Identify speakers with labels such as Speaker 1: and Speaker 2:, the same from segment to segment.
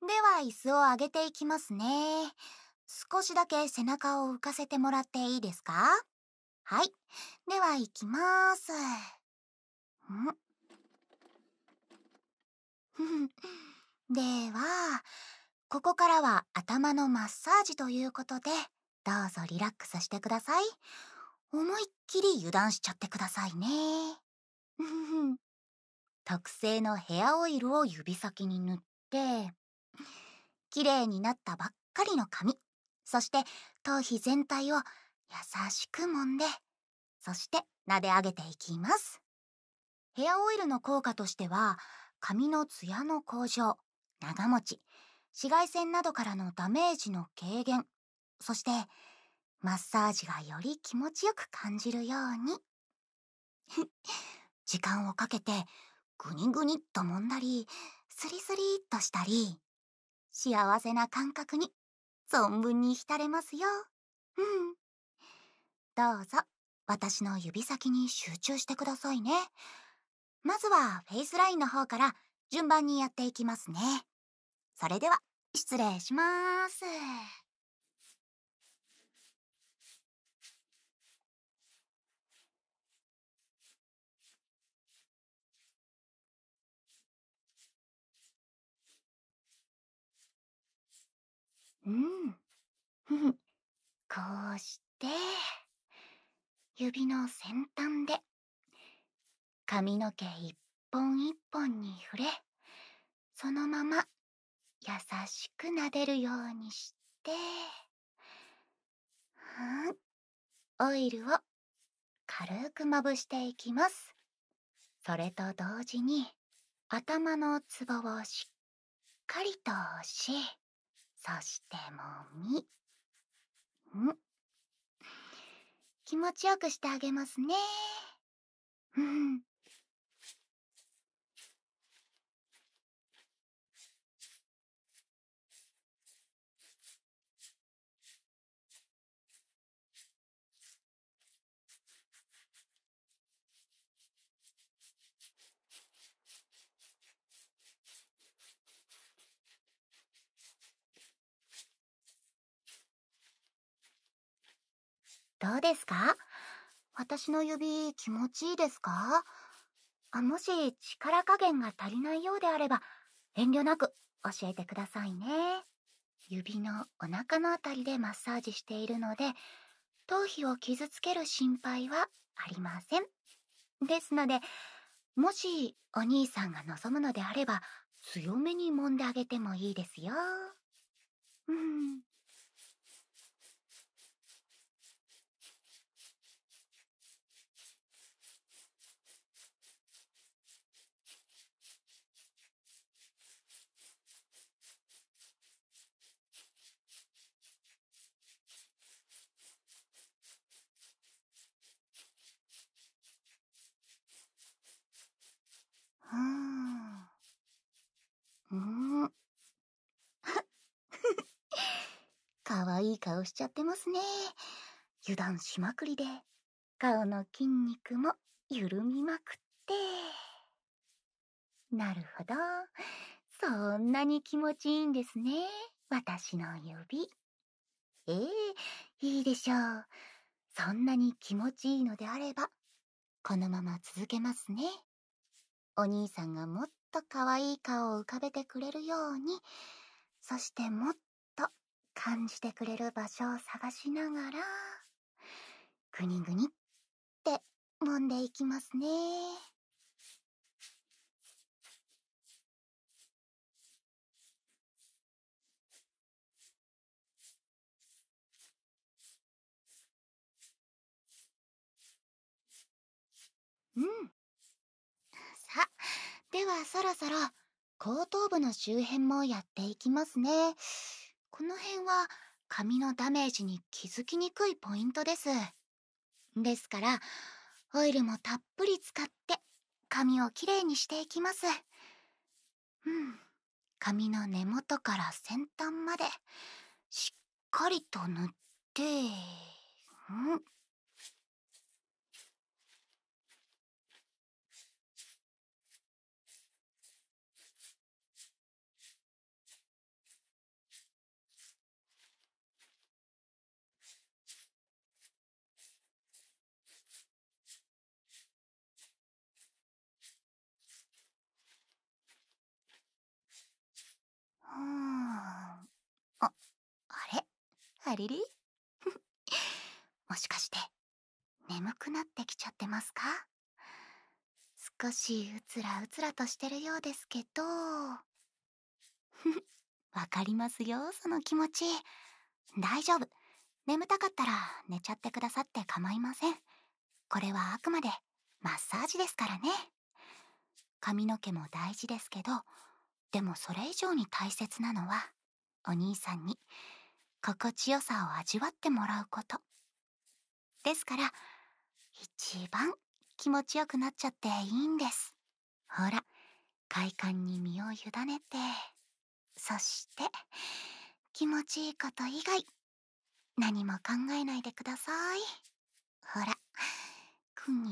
Speaker 1: では椅子を上げていきますね。少しだけ背中を浮かせてもらっていいですかはい。では行きます。ん では、ここからは頭のマッサージということで、どうぞリラックスしてください。思いっきり油断しちゃってくださいね。特製のヘアオイルを指先に塗って、綺麗になったばっかりの髪そして頭皮全体を優しく揉んでそして撫で上げていきますヘアオイルの効果としては髪のツヤの向上長持ち紫外線などからのダメージの軽減そしてマッサージがより気持ちよく感じるように 時間をかけてグニグニっと揉んだりスリスリっとしたり幸せな感覚に存分に浸れますよ。うん。どうぞ、私の指先に集中してくださいね。まずはフェイスラインの方から順番にやっていきますね。それでは、失礼します。うんこうして指の先端で髪の毛一本一本に触れそのまま優しく撫でるようにしてオイルを軽くまぶしていきますそれと同時に頭のツボをしっかりと押しそしてもみん気持ちよくしてあげますねうんどうですか私の指気持ちいいですかあもし力加減が足りないようであれば遠慮なく教えてくださいね指のお腹のあたりでマッサージしているので頭皮を傷つける心配はありませんですのでもしお兄さんが望むのであれば強めに揉んであげてもいいですようん可愛い顔しちゃってますね。油断しまくりで、顔の筋肉も緩みまくって。なるほど。そんなに気持ちいいんですね。私の指。ええいいでしょう。そんなに気持ちいいのであれば、このまま続けますね。お兄さんがもっと可愛い顔を浮かべてくれるように、そしてもっ感じてくれる場所を探しながらぐにぐにって揉んでいきます
Speaker 2: ね。う
Speaker 1: ん。さあ、ではそろそろ後頭部の周辺もやっていきますね。この辺は髪のダメージに気づきにくいポイントですですからオイルもたっぷり使って髪をきれいにしていきますうん髪の根元から先端までしっかりと塗って。あリ もしかして眠くなってきちゃってますか少しうつらうつらとしてるようですけど わかりますよその気持ち大丈夫眠たかったら寝ちゃってくださって構いませんこれはあくまでマッサージですからね髪の毛も大事ですけどでもそれ以上に大切なのはお兄さんに心地よさを味わってもらうことですから一番気持ちよくなっちゃっていいんですほら快感に身を委ねてそして気持ちいいこと以外何も考えないでくださいほらくに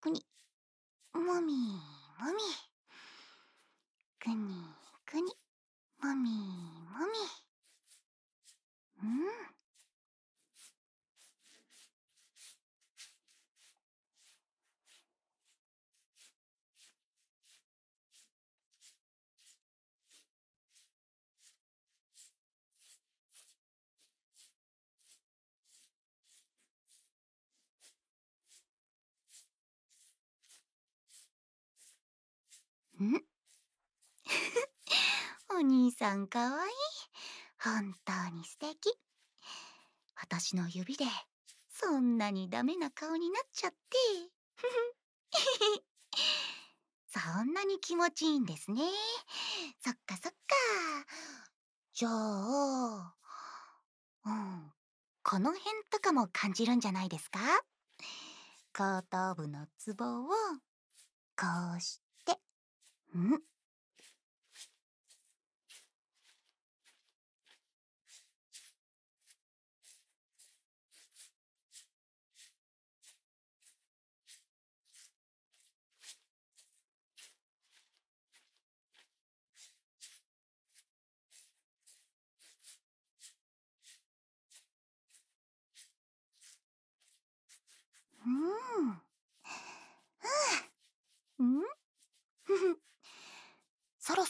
Speaker 1: くにもみもみ。さんかわいい本当に素敵私の指でそんなにダメな顔になっちゃって そんなに気持ちいいんですねそっかそっかじゃあうんこの辺とかも感じるんじゃないですか後頭部のツボをこうしてん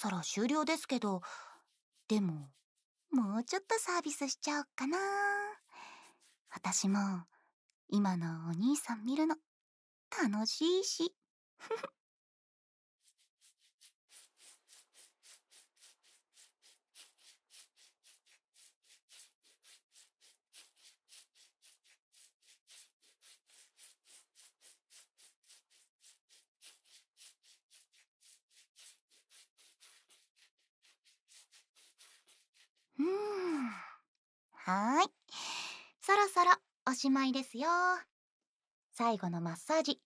Speaker 1: そろ終了ですけど、でも、もうちょっとサービスしちゃおっかな。私も、今のお兄さん見るの、楽しいし。ふふ。はーい。そろそろおしまいですよ。最後のマッサージ、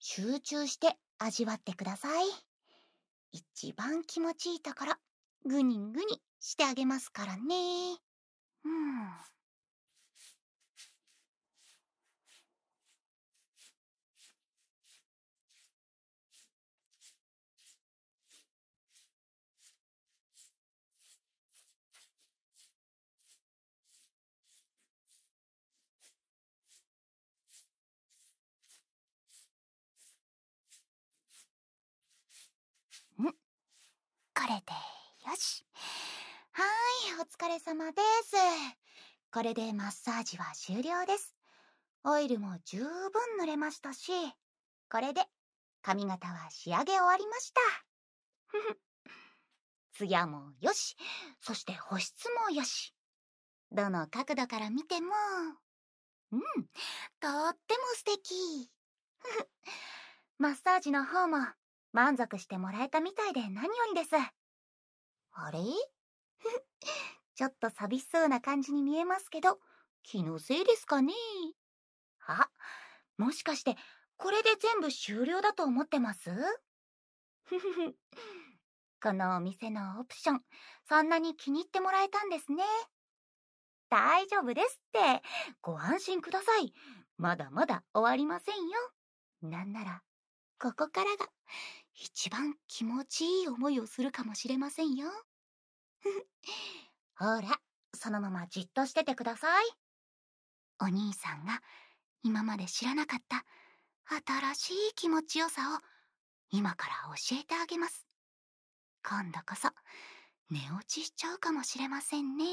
Speaker 1: 集中して味わってください。一番気持ちいいところ、ぐにんぐにしてあげますからね。うん。これでよしはいお疲れ様ですこれでマッサージは終了ですオイルも十分塗れましたしこれで髪型は仕上げ終わりましたふふ艶もよしそして保湿もよしどの角度から見てもうんとっても素敵 マッサージの方も満足してもらえたみたいで何よりです。あれ ちょっと寂しそうな感じに見えますけど、気のせいですかねあ、もしかして、これで全部終了だと思ってます このお店のオプション、そんなに気に入ってもらえたんですね。大丈夫ですって。ご安心ください。まだまだ終わりませんよ。なんなら、ここからが一番気持ちいい思いをするかもしれませんよ。ほら、そのままじっとしててください。お兄さんが今まで知らなかった新しい気持ちよさを今から教えてあげます。今度こそ寝落ちしちゃうかもしれませんね。